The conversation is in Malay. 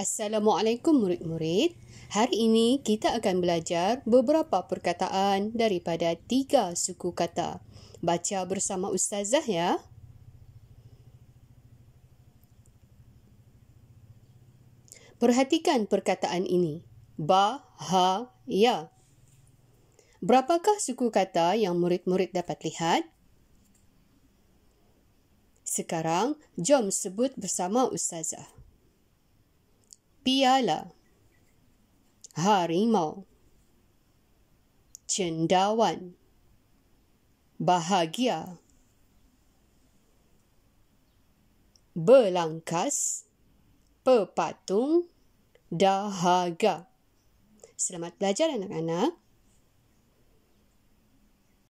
Assalamualaikum murid-murid. Hari ini kita akan belajar beberapa perkataan daripada tiga suku kata. Baca bersama ustazah ya. Perhatikan perkataan ini. Ba, ha, ya. Berapakah suku kata yang murid-murid dapat lihat? Sekarang, jom sebut bersama Ustazah. Piala Harimau Cendawan Bahagia Belangkas Pepatung Dahaga Selamat belajar anak-anak.